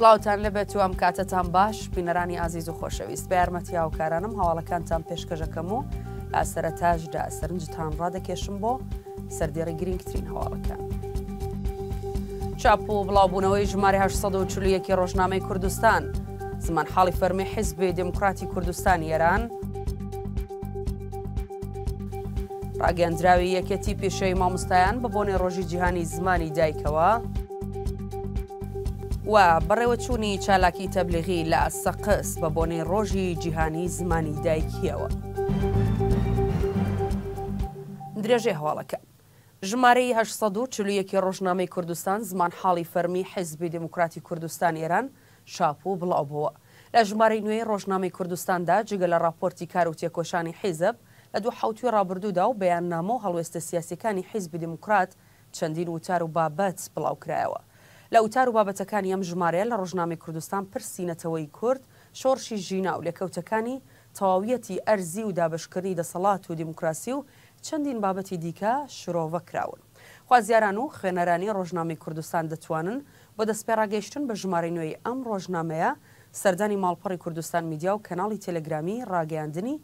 سلااوان لەبێت و ئەم کاتەتان باش بینەرانی ئازیز و خۆشەویست بە یارمەتی هاوکارانم هەواڵەکانتان پێشکەژەکەم و ئاسەرەتاژدا سەرنجتان ڕادەکێشم بۆ سەردێڕی گرنگترین هەواڵەکان. چاپ و بڵاوبوونەوەی ژماری 1940 ڕۆژنامەی کوردستان زمان حاڵی فەرمی حیزبی دموکراتی کوردستان ئێران، ڕاگەندراوی یەکەتی پێشەی مامۆستایان ببوونی ڕۆژی جیهانی زمانی دایکەوە، و بەڕێوە چوونی چالاکی تەبلیغی لە سەقس بە بۆنەی ڕۆژی جیهانی زمانی دایکیەوە. درێژێ هەواڵەکە. ژمارەی 1940 ڕۆژنامەی کوردستان زمان حاڵی فەرمی حزبی دموکراتی کوردستان ئێران شاپوو بڵاوبووە. لە ژمارەی نوێی ڕۆژنامەی کوردستاندا جگە لە راپۆرتی کار و تێکۆشانی حیزب لە دوو حوتوی ڕابردوودا و بەیاننامە و هەڵوێستە سیاسەکانی حیزبی دموکرات چەندین وتار و بابەت بڵاوکرایەوە. لە ئوتار و بابەتەکان ئەم ژمارەیە لە ڕۆژنامی کوردستان پرسیینەتەوەی کورد شۆڕشی ژینا و لەکەوتەکانی تەواویەتی ئەرزی و دابشکردنی دەسەڵات و دیموکراسی و چەندین بابەتی دیکە شرۆڤە کراون. خوازیاران و خوێنەرانی ڕۆژنامی کوردستان دەتوانن بۆ دەستپێراگەیشتن بە ژمارە نوێی ئەم ڕۆژنامەیە سەردانی ماڵپەڕی کوردستان میدیا و کەناڵی تەلەگرامی ڕاگەاندنی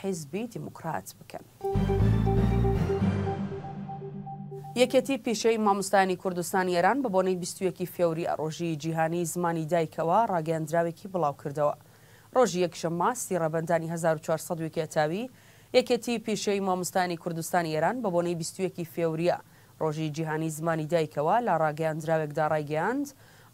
حیزبی دیموکرات بکەن. یەکەتی پیشەی مامۆستانی کوردستان ئێران بە بۆنەی بیستویەکی فێوری ئەڕۆژی جیهانی زمانی دایکەوە ڕاگەاندراوێکی بڵاو کردەوە. ڕۆژی یەکشەممە سیڕەبندانی 1400 وکێتاوی یەکەتی پیشەی مامۆستانی کوردستان ئێران بە بۆنەی بیستویەکی فێوریە ڕۆژی جیهانی زمانی دایکەوە لە ڕاگەاندراوێکدا ڕایگەاند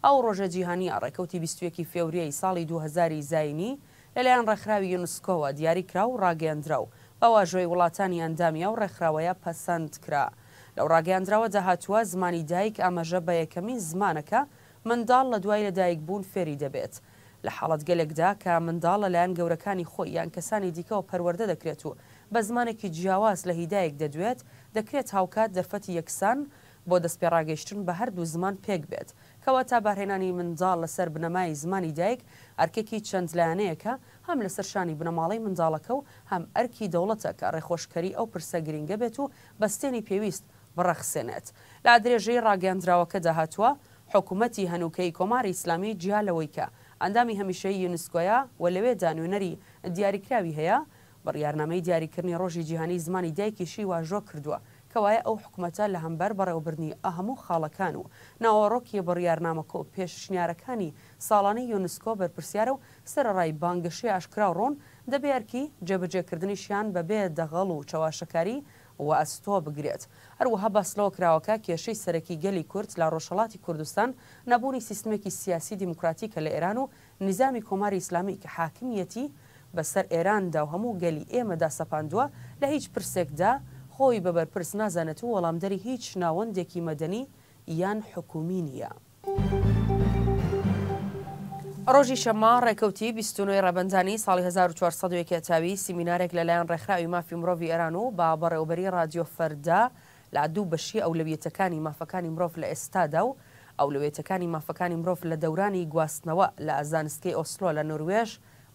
ئەو ڕۆژە جیهانی ئەڕێکەوتی بیستویەکی فێوریەی ساڵی 2000 زینی لەلایەن ڕێکخراوی یونسکۆوە دیاریکرا و ڕاگەاندرا و ئەوە ژۆی وڵاتانی ئەندامیا و ڕێکخراوەیە پەسەند کرا. لەو ڕاگەاندراوە داهاتووە زمانی دایک ئاماژە بە یەکەمین زمانەکە منداڵ لە دوای لە دایک بوون فێری دەبێت. لە حاڵت گەلێکدا کە منداڵ لەلایەن گەورەکانی خۆی یان کەسانی دیکەەوە پەروەەردە دەکرێت و بە زمانێکی جیاواز لە هیدایک دەدوێت دەکرێت هاوکات دەرفەتی یەکسان بۆ دەستپێڕاگەیشتن بە هەردوو زمان پێک بێت کەوا تا بارهێنانی منداڵ لەسەر بنەمای زمانی دایک ئەرکێکی چەند لایەنەیەەکە هەم لە سەرشانی بنەماڵی منداڵەکە و هەم ئەرکی دەوڵەتە کە ڕێخۆشکەری ئەو پرسە گرنگە بێت و بەستێنی پێویست بڕەخسێنێت لا درێژەی ڕاگەاندراوەکە داهتووە حکوومەتی هەنووکەی کۆماری ئیسلامی جیالەوەی کە ئەندامی هەمیشەی یونسکۆیە و لەوێ دانوێنەری دیاریکراوی هەیە بڕیارنامەی دیاریکردنی ڕۆژی جیهانی زمانی دایکیشی واژۆ کردووە کەوایە ئەو حکوومەتە لە هەمبەر بەڕێوەبرنی ئەهەموو خاڵەکان و ناوەڕۆکی بڕیارنامەکۆ پێشنیارەکانی ساڵانەی یونسکۆ بەرپرسیارە و سەرڕای بانگشی ئاشکرا ڕۆن دەبێرکی جێبەجێکردنیشیان بەبێ دەغەڵ و چاواشەکاری و ئەستۆ بگرێت هەروەها بەسلەوە کراوەکە کێشەی سەرەکی گەلی کورد لە ڕۆژەڵاتی کوردستان نەبوونی سیستمێکی سیاسی دیموکراتیکە لە ئێران و نظامی کۆماری ئیسلامی کە حاکمیەتی بەسەر ئێراندا و هەموو گەلی ئێمەدا سەپاندووە لە هیچ پرسێکدا خۆی بەبەرپرس نازانێت و وەڵامدەری هیچ ناوەندێکی مەدەنی یان حکومی نییە. ڕۆژی شەما ڕێکەوتی بیستنوی ڕەبەنجانی ساڵی 1940 تاوی سیمینارێک لەلایەن ڕێکخراوی مافی مرۆڤ ئێران و با بەڕێوبەری رادیۆ فەردا لا دوو بەشی ئەولەویەتەکانی مافەکانی مرۆڤ لە ئێستادا و ئەولەوێتەکانی مافەکانی مرۆڤ لە دەورانی گواستنەوە لە ئازانستکەی ئۆسلۆ لە نروێژ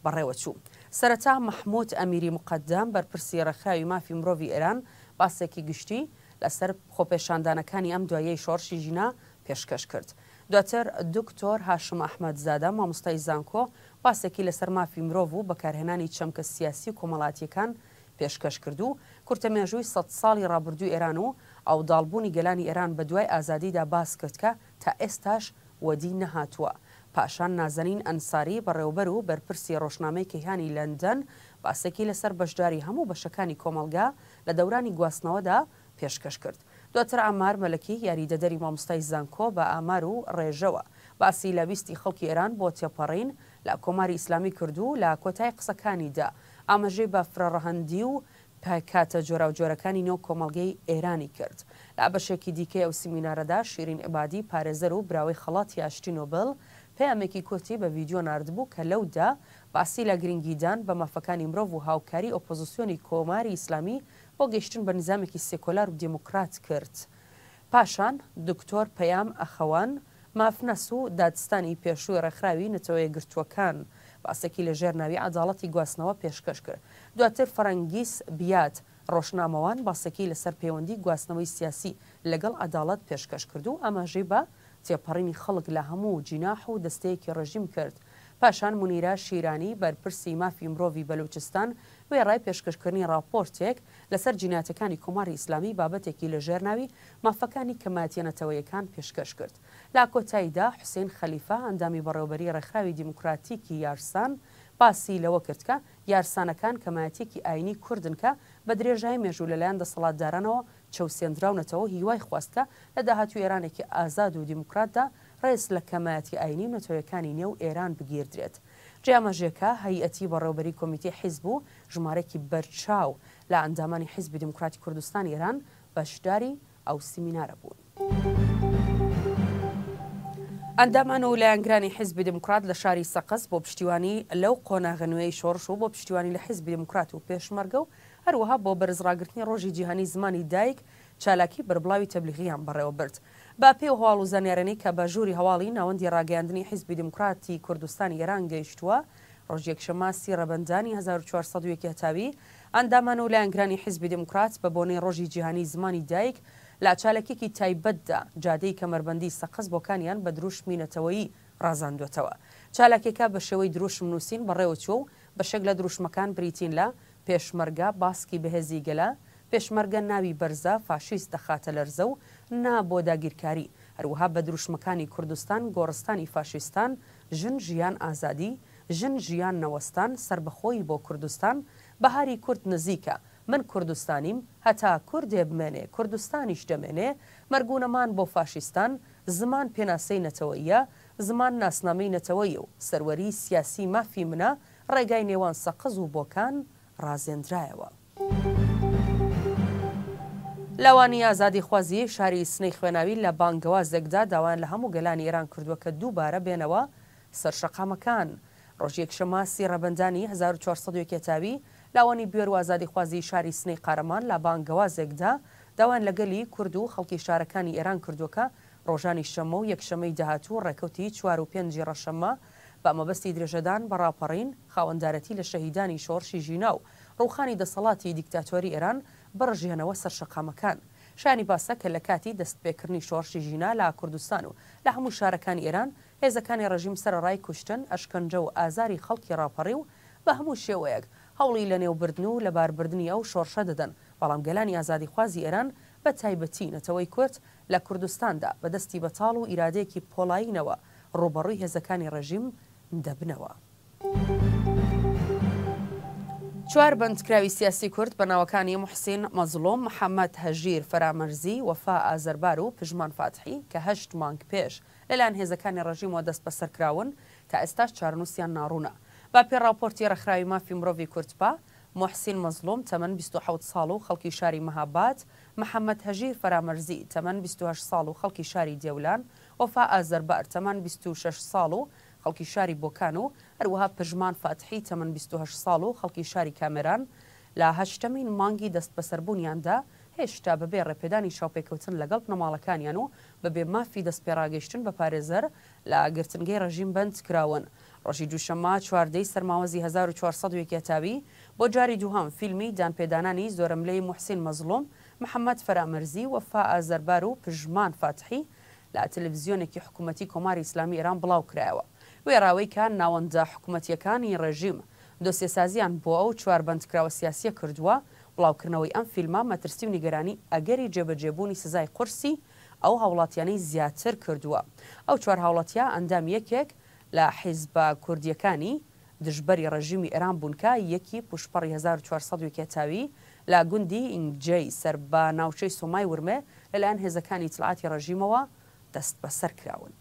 بەڕێوە چوو. سەرەتا مححموود ئەمیری مقددام بەرپرسی ڕەخراوی مافی مرۆڤ ئێران باسێکی گشتی لەسەر خۆپێشاندانەکانی ئەم دوایەی شۆڕشی ژینا پێشکەش کرد. دواتر دکتۆر هاشم ئەحمەدزادە مامۆستای زانکۆ پاسێکی لەسەر مافی مرۆڤ و بەکارهێنانی چەمکە سیاسی و کۆمەڵاتیەکان پێشکەش کرد و کورتەمێژووی سە ساڵی ڕابردوو ئێران و ئەو داڵبوونی گەلانی ئێران بە دوای ئازادیدا باس کردکە تا ئێستاش وەدی نەهاتووە. پاشان نازەنین ئەنساری بەڕێوبەر و بەرپرسی ڕۆژنامەی کەیهانی لەندەن باسێکی لەسەر بەشداری هەموو بەشەکانی کۆمەلگا لە دەورانی گواستنەوەدا پێشکەش کرد. دواتر ئامار مەلەکی یاریدەدەری مامۆستای زانکۆ بە ئامار و ڕێژەوە باسی لە ویستی خەڵکی ئێران بۆ تێپەڕین لە کۆماری ئیسلامی کردو لە کۆتای قسەکانیدا ئاماژەی بە فرەڕەهندی و پاکاتە جۆرا و جۆرەکانی نۆ کۆمەڵگەی ئێرانی کرد لە بەشێکی دیکەی ئەو سیمینارەدا شیرین عبادی پارێزەر و براوی خەڵاتی یاشتی نۆبل پەیامێکی کورتی بە ویددیۆ نردبوو کە لەودا باسی لە گرنگیدان بە مەفەکانی مرۆڤ و هاوکاری ئۆپۆزیسیۆنی کۆماری ئیسلامی بۆ گەیشتن بە نظامێکی سێکۆلار و دموکرات کرد. پاشان دکتۆر پەیام ئەخەوان مافنەس و دادستانی پێشوو ڕێکخراوی نەتەوەی گرتووەکان باسەکی لە ژێر ناوی عداڵەتی گواستنەوە پێشکەش کرد. دواتر فەرەنگیس بیات ڕۆژنامەوان باسەکی لەسەر پەیوەندی گواستنەوەی سیاسی لەگەڵ عدالت پێشکەش کرد و ئەماژەی بە تێپەڕینی خەڵک لە هەموو جیناح و دەستەیەکی ڕژیم کرد. پاشان منیرا شیرانی بەرپرسی مافی مرۆڤی بەلوچستان وێ ڕای پێشکەشکردنی راپۆرتێک لەسەر جیناتەکانی کۆماری ئیسلامی بابەتێکی لە ژێرناوی مافەکانی کەماتیەنەتەوەیەکان پێشکەش کرد لا کۆتاییدا حوسین خەلیفا ئەندامی بەڕێوبەری ڕێکخراوی دیموکراتیکی یارسان باسی لەوە کردکە یارسانەکان کەماتێکی ئاینی کوردنکە بە درێژای مێژوو لەلایەن دەسەڵاتدارانەوە چەوسێنراونەتەوە هیوای خواستکە لە داهاتوو ئێرانێکی ئازاد و دیموکراتدا ڕێز لە کەماەتی ئاینی نەتەوەیەکانی نێو ئێران بگیردرێت جیامەژێکە هەیەتی بەڕێوبەری کمیتی حیز بوو ژمارەێکی بەرچاو لە ئەندامانی حیزبی دموکراتی کوردستان ئێران بەشداری ئەو سیمینارە بوون. ئەندامان و لایەنگرانی حیزبی دموکرات لە شاری سەقس بۆ پشتیوانی لەو قۆناغنوێی شۆڕش و بۆ پشتیوانی لە حیزبی دموکرات و پێشمەرگە و هەروەها بۆ بەرزڕاگررتنی ڕۆژی جیهانی زمانی دایک چالاکی بربڵاوی تەبلیغیان بەڕێوە برد با پێ و هەواڵ و زانارێنی کە بە ژووری هەواڵی ناوەندی ڕاگەاندنی حیزبی دموکراتی کوردستانی ئێران گەیشتووە ڕۆژێکشەماسی ڕەبندانی 1940 هێتاوی ئەندامان و لایەنگرانی حیزبی دموکرات بە بۆنەی ڕۆژی جیهانی زمانی دایک لا چالکێکی تایبەتدا جادەی کەمەربەندی سەقز بۆکانیان بە دروش مینەتەوەی ڕازاندوێتەوە چالکێکە بە شێوەی دروشم نووسین بەڕێوەچوە و بە شەک لە دروشمەکان بریتین لە پێشمەرگا باسکی بەهێزی گەلا پێشمەرگە ناوی بەرزە فاشیست دەخاتە لەرزە و نا بۆ داگیرکاری هەروەها بە دروشمەکانی کوردستان گۆڕستانی فاشیستان ژن ژیان ئازادی ژن ژیان نەوەستان سربەخۆی بۆ کوردستان بەهاری کورد نزیکە من کوردستانیم هەتا کوردێ بمێنێ کوردستانیش دەمێنێ مەرگونەمان بۆ فاشیستان زمان پێناسەی نەتەوەیە زمان ناسنامەی نەتەوەی و سەروەری سیاسی مافی منە ڕێگای نێوان سەقز و بۆکان ڕازێنرایەوە. لەوانی ئازادی خوازی شاری سنەی خوێناوی لە بانگەوە زەگدا داوان لە هەموو گەلانی ئێران کردووە کە دووبارە بێنەوە سەرشەقامەکان ڕۆژێک شەماسی ڕەبندانی 1400 کێتاوی لاوانی بێر و ئازادی خوازی شاری سنەی قارەمان لە بانگەوە زێکدا داوان لەگەلی کورد و خەڵکی شارەکانی ئێران کردوەکە ڕۆژانی شەمە و یەکشەمەی داهاتوو ڕێکوتی چوار و پێنجی ڕەشەمە بە مەبەستی درێژەدان بەڕاپەڕین خاوەنددارەتی لە شەهیدانی شۆڕشی ژینا و ڕوخانی دەسەڵاتی دیکتاتۆری ئێران بڕژێنەوە سەرشەقامەکان. شانی باسە کە لە کاتی دەستپێکردنی شۆڕشی ژینا لە کوردستان و لە هەموو شارەکان ئێران هێزەکانی ڕژیم سەرڕای کوشتن ئەشکنجە و ئازاری خەڵکی راپەڕی و بە هەموو شێوەیەک هەوڵی لە نێوبردن و لە باربردننی ئەو شۆرشە دەدەن بەڵام گەلانی ئازادی خوازی ئێران بە تایبەتی نەتەوەی کورت لە کوردستاندا بەدەستی بەتاڵ و ئیرادەیەکی پۆلاینەوە ڕوبەڕووی هێزەکانی ڕژیم دەبنەوە. چوار بندکراوی سیاسی کورد بەناوەکانی محسین مەزلۆم محەممەد هەژیر فرامەرزی وەفا ئازەربار و پژمان فاتحی کە هەشت مانگ پێش لەلایەن هێزەکانی ڕژیمەوە دەست بەسەرکراون تا ئێستاش چارنووسیان ناڕوونە با پێڕاپۆرتی ڕخراوی مافی مرۆڤی کورتپا محسین مەزلۆم تەمەەن 26 ساڵ و خەڵکی شاری مەهابات محەممەد هەژیر فرامەرزی تەمەەن 28 ساڵ و خەڵکی شاری جێولان وەفا ئازەربار تەمەەن 26 ساڵ و خەڵکی شاری بۆکان و هەروەها پژمان فاتحی تەمەن 28 ساڵ و خەڵکی شاری کامێران لە هەشتەمین مانگی دەست بەسەربوونیاندا هێشتا بەبێ ڕێپێدانی شاپێککەوتن لەگەڵ نەماڵەکانیان و بەبێ مافی دەستپێراگەشتن بە پارێزەر لە گرتنگەی ڕژیم بند کراون. ڕژی دووشەما چواردەی سەرماوەزی 1400 کێتابی بۆ جاری دوهام فیلمی دانپێدانانی زۆرم لی محسین مەزلوم محەممەد فەرامەرزی وەفا ئازەربار و پژمان فاتحی لە تەلەڤزیۆنێکی حکوومەتی کۆماری ئسلامی ئێران بڵاو کرایەوە. وێراوەی کان ناوەندە حکوومەتیەکانی ڕێژیم دۆسێسازیان بۆ ئەو چوار بەندکراوە سیاسیە کردووە بڵاوکردنەوەی ئەم فیلمە مەترسی و نیگەرانی ئەگەری جێبەجێبوونی سزای قرسی ئەو هاوڵاتیانەی زیاتر کردووە ئەو چوار هاوڵاتیا ئەندام یەکێک لە حیزبە کوردیەکانی دژبەری ڕژیمی ئێران بوونکە یەکی پوشپەڕی 1400 کێتاوی لە گوندی ئینگجی سەر بە ناوچەی سومای ورمێ لەلایەن هێزەکانی تلعاتی ڕژیمەوە دەست بەسەر کراون.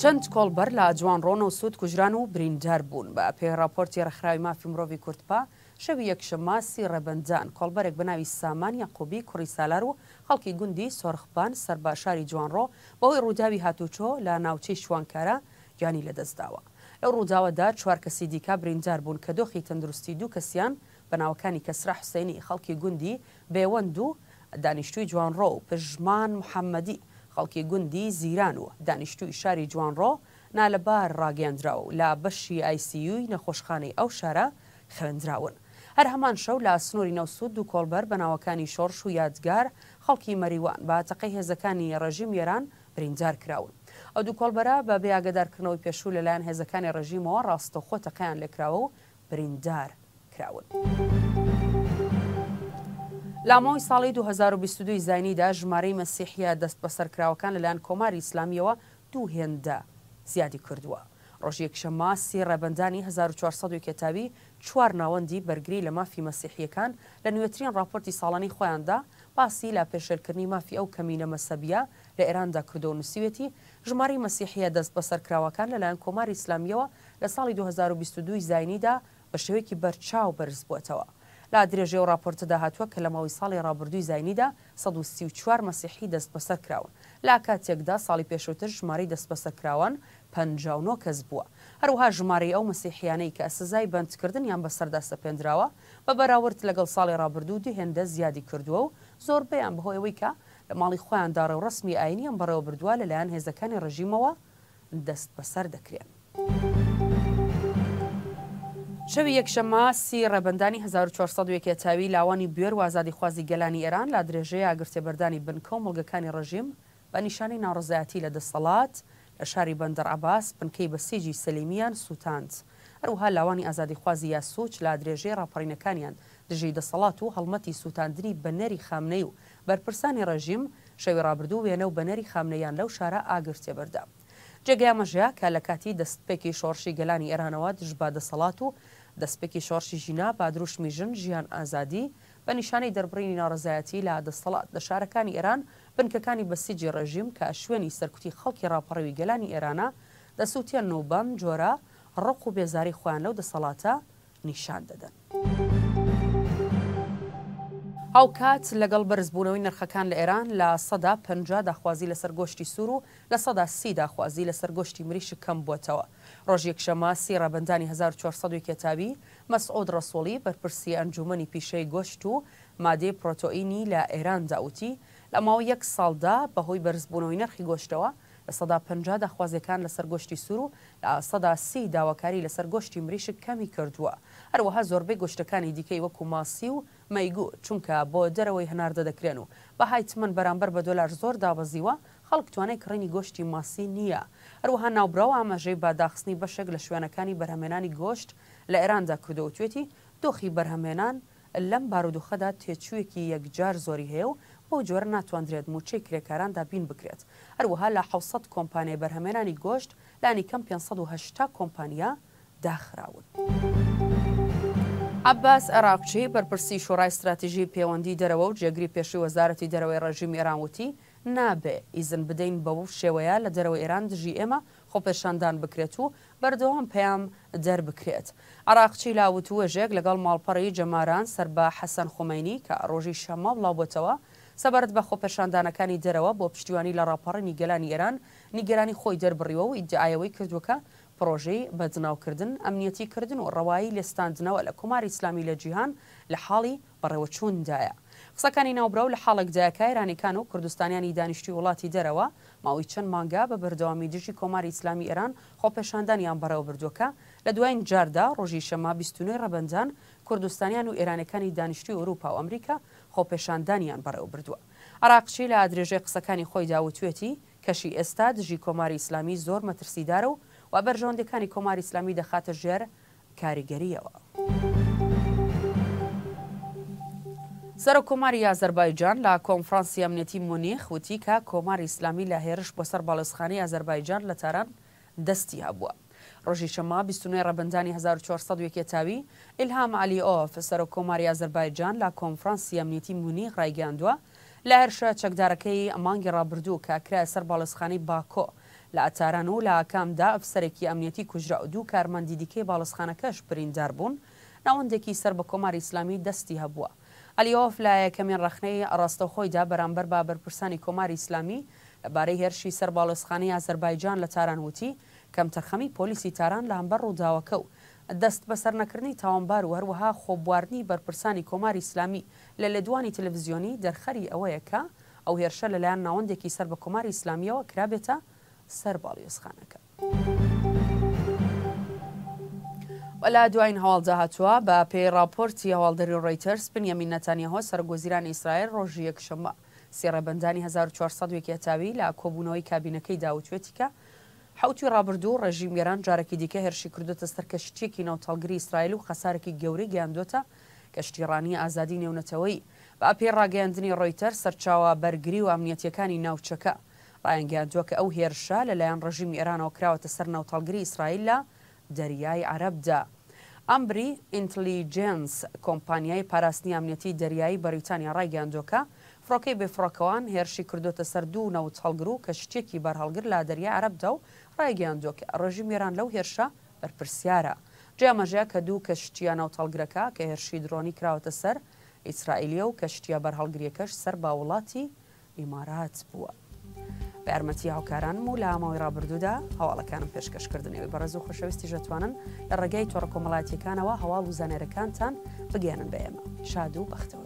چەند کۆڵبەر لە ئەجوان ڕۆنە و سوود کوژران و بریندار بوون بە پێی راپۆرتی رەخراوی مافی مرۆڤی کورتپا شەوی یەکشەماسی ڕەبەنجان کۆڵبەرێک بناوی سامان یاقوبی کوڕی سالار و خەڵکی گوندی سۆرخبان سەر باششاری جوانڕۆ بەوەی ڕووداوی هاتوچۆ لە ناوچەی شوانکارە گیانی لەدەستداوە ئەو ڕووداوەدا چوار کەسی دیکە بریندار بوون کە دۆخی تەندروستی دوو کەسیان بەناوەکانی کەسرا حوسینی خەڵکی گوندی بێوەند و دانیشتوی جوانڕۆ و پژمان محەممەدی خەڵکی گوندی زیران و دانیشتوی شاری جوانڕۆ نالەبار ڕاگەاندرا و لە بەشی ئایسیوی نەخۆشخانەی ئەو شارە خوێندراون. هەر هەمان شەو لە سنووری نەوسود و کۆلبەر بەناوەکانی شۆڕش و یادگار خەڵکی مەریوان بە تەقی هێزەکانی ڕژیم ێران بریندار کراون. ئەو دوو کۆلبەرە بە بێیاگەدارکردنەوەی پێشوو لەلایەن هێزەکانی ڕژیمەوە ڕاستەخۆ تەقیان لێکراوە و بریندار کراون. لامۆی ساڵی 2022 زانیدا ژمارەی مەسیحیا دەست بەسەرکراوەکان لەلایەن کۆماری ئسلامیەوە دوو هێندە زیادی کردووە. ڕۆژێک شەما سی ڕێبندانی 1400 کتابی چوار ناوەندی بەرگری لە مافی مەسیحیەکان لە نوێترین راپۆرتی ساڵانی خۆیاندا باسی لا پێشەرکردنی مافی ئەو کەمینە مەسەبیە لە ئێراندا کردو و نووسوێتی ژماری مەسیحیە دەست بەسەرکراوەکان لەلایەن کۆماری ئسلامیەوە لە ساڵی 2022 زینیدا بە شێوەیەکی بەرچاو بەرز بووتەوە. لا درێژێ و راپۆرتدا هاتووە کە لە ماوەی ساڵی رابرردووی زینیدا 1940 مەسیحی دەست بەسەر کراون لا کاتێکدا ساڵی پێشوتر ژماری دەست بەسە کراوان 5 کەس بووە هەروها ژماری ئەو مەسیحیانەی کە سزای بندکردن یان بەسەردا سەپێنراوە بە بەراورد لەگەڵ ساڵی رابرردوو دو هێندە زیادی کردووە و زۆر بەیان بەهۆی ئەوەی کە لە ماڵی خۆیاندارە و ڕسمی ئاینیان بەڕێوە بردووە لەلایەن هێزەکانی ڕژیمەوە دەست بەسەر دەکرێن. شەوی یەکشەمە سی ڕێبندانی 1400 تاوی لاوانی بێر وازادی خوازی گەلانی ئێران لا درێژەیە گرتێبەردانی بنکۆمەڵگەکانی ڕژیم بە نیشانی ناڕزایەتی لە دەسەڵات لە شاری بەندەر عباس بنکەی بە سێجی سەلیمیان سووتاند هەروها لاوانی ئازادی خوازی یا سوچ لا درێژێ ڕاپەڕینەکانیان دژی دەسەڵات و هەڵمەتی سووتاندنی بەنەری خامنەی و بەرپرسانی ڕژیم شەوی ڕابردوو وێنە و بەنەری خامنەیان لەو شارە ئاگرتێبەردا. جێگەیامەژیا کە لە کاتی دەستپێکی شۆڕشی گەلانی ئێرانەوە دژبا دەسەڵات و دەستپێکی شۆڕشیژی ناپادروش میژن ژیان ئازادی بە نیشانەی دەربڕینی ناڕزایەتی لە دەسەڵات لە شارەکانی ئێران بنکەکانی بەسیجی ڕژیم کە شوێنی سەرکوتی خەڵکی راپەڕەوی گەلانی ئێرانە دەسووتیان نوبەم جۆرە ڕق و بێزاری خویان لەو دەسەڵاتە نیشان دەدەن. ئەو کات لەگەڵ بەرزبوونەوەی نرخەکان لە ئێران لە سەدا پ داخوازی لە سەرگۆشتی سوور و لە سەدا سی داخوازی لە سەرگۆشتی مریش کەم بووتەوە. ڕۆژ یەکشەمە سی ڕەبندانی 1400 کتابی مەسعود ڕسۆڵی بەرپرسی ئەنجومنی پیشەی گۆشت و مادەی پرۆتۆئینی لە ئێراندا وتی لەماوە یەک ساڵدا بەهۆی بەرزبوونەوەی نرخی گۆشتەوە لە سەدا پ داخوازەکان لەسەر گۆشتی سوور و لە سەدا سی داواکاری لەسەر گۆشتی مریشک کەمی کردووە هەروەها زۆربەی گۆشتەکانی دیکەی وەکو ماسی و مەیگو چونکە بۆ دەرەوەی هەناردە دەکرێن و بەهایتمن بەرامبەر بە دۆلار زۆر دابەزیوە خەڵک توانای کڕینی گۆشتی ماسی نییە هەروەها ناوبراوە ئاماژەی باداخستنی بەشێک لە شوێنەکانی بەرهمێنانی گۆشت لە ئێراندا کردەوە توێتی دۆخی بەرهەمێنان لەم بارودۆخەدا تێچوویەکی یەکجار زۆری هەیە و بەو جۆرە ناتواندرێت موچەی کرێکاراندا بین بکرێت هەروەها لە 600 کۆمپانیای بەرهەمێنانی گۆشت لانی کەم 500 کۆمپانیا داخراون. عباس عراقچی بەرپرسی شوڕای استراتیژی پەیوەندی دەرەوە و جێگری پێشی وەزارەتی دەرەوەی ڕژیم ئێرانوتی نابێ ئیزن بدەین بە و شێوەیە لە دەرەوە ئێران دژی ئێمە خۆپێشاندان بکرێت و بەردەوام پێیان دەربکرێت. عراقچی لاوت وەژێک لەگەڵ ماڵپەڕی جەماران سەر بە حەسەن خۆمەینی کە ڕۆژی شەمە بڵاوبەتەوە، سەبارەت بە خۆپەشاندانەکانی دەرەوە بۆ پشتیوانی لە ڕاپەڕنی گەلانی ئێران نیگەرانی خۆی دەربڕیەوە و ئیدعاەوەی کردووکە پرۆژەی بەجناوکردن ئەمنیەتی کردن و ڕەوایی لێستاندنەوە لە کۆماری ئسلامی لە جیهان لە حاڵی بەڕێوەچووندایە. قسەکانی ناوبرا و لە حاڵێک داکایرانیکان و کوردستانیانی دانیشتی وڵاتی دەرەوە ماوەی چەند مانگا بە بەردەوامی دژی کۆماری ئیسلامی ئێران خۆپەشاندانیان بەڕێوە بردووەکە لە دوایین جاردا ڕۆژی شەما بیستونەی ڕەبەنجان کوردستانیان و ئێرانەکانی دانیشتی ئەوروپا و ئەمریکا خۆپەشاندانیان بەڕێوە بردووە عراقچی لە ئادرێژەی قسەکانی خۆی داوتوێتی کەشی ئێستا دژی کۆماری ئیسلامی زۆر مەترسیدارە و و بەرژەوەندەکانی کۆماری ئسلامی دەخاتە ژێر کاریگەریەوە. سەر کۆماری ئازەربایجان لە کۆنفرانسی ئەمنەتی مونیخ وتی کە کۆماری ئسلامی لە هێرش بۆ سەر باڵێزخانی ئازەربایجان لە تاران دەستی هەبووە. ڕۆژی شەما 29 ڕەبندانی 1940 تاوی ئلهام علی ئۆف سەر کۆماری ئازەربایجان لە کۆنفرانسی ئەمنیتی مونی ڕایگەاندووە لە هەرشە چەکدارەکەی ئەمانگی ڕابردوو کە کرای سەر باڵێزخانی باکۆ لە ئەتاران و لە ئاکامدا ئەفسەرێکی ئەمنیەتی کوژرا دوو کارمەندی دیکەی باڵسخانەکەش بریندار بوون ناوەندێکی سەر بە کۆماری ئسلامی دەستی هەبووە. ئەلیۆف لا یەکەمین ڕخنەی ڕاستەخۆیدا بەرامبەر با بەرپرسانی کۆماری ئسلامی لەبارەی هێرشی سەر باڵۆسخانەی ئازەربایجان لە تاران وتی کەم تەرخەمی پۆلیسی تاران لە هەمبەر ڕووداوەکە و دەست بەسەر نەکردنی تاوانبار و هەروەها خۆبواردنی بەرپرسانی کۆماری ئسلامی لە لێدوانی تەلەڤزیۆنی دەرخەری ئەوەیەکە ئەو هێرشە لەلایەن ناوەندێکی سەر بە کۆماری ئسلامیەوە کرابێتە سەر باڵێسخانەکە. وەلا دوایین هەواڵدا هاتووە بە پێی راپۆرتی هەواڵدەری ڕیترس بنیەمین نەتانیاهۆ سەرگۆزیران ئیسرائیل ڕۆژی یەکشەمە سێڕەبندانی 1400 وێکێتاوی لە کۆبوونەوەی کابینەکەی داوتوێتیکە حوتی ڕابردوو ڕژیم گەران جارێکی دیکە هێرشی کردوتە سەر کەشتێکی ناوتەڵگری ئیسرائیل و خەسارێکی گەورەی گەاندۆتە کەشتیڕانی ئازادی نێونەتەوەی بە ئاپی ڕاگەاندنی ڕۆیتەر سەرچاوە بەرگری و ئەمنیەتەکانی ناوچەکە ڕایەنگەاندووە کە ئەو هێرشە لەلایەن ڕژیم ئێرانەوە کراوەتە سەر ناوتەڵگری ئیسرائیل لە دەریای عربدا. ئەمبری ئینتلیجنس کۆمپانیای پاراستنی ئەمنەتی دەریایی بەریتانیا ڕایگەاندۆکە فڕۆکەی بێفڕۆکەوان هێرشی کردوتە سەر دوو نەوت هەڵگر و کە شتێکی بەرهەڵگر لا دەریا عربدا و ڕایگەاندۆکە ڕژی میێران لەو هێرشە بەرپرسیارە. جیامەژیا کە دوو کەشتیان ناوتەڵگرەکە کە هێرشی درۆنی کراوەتە سەر ئیسرائیلیە و کەشتیا بەرهەڵگریەکەش سەر باوڵاتی ئیمارات بووە. بە یارمەتی هاوکارانم و لە ئاماوەی رابرردوودا هەواڵەکانم پێشکەشکردنەوەی بەڕز و خۆشەویستی ژەتوانن لە ڕێگای تۆڕە کۆمەڵاتیەکانەوە هەواڵ و زانێرەکانتان بگەێنن بە ئێمە شاد و بەختەوە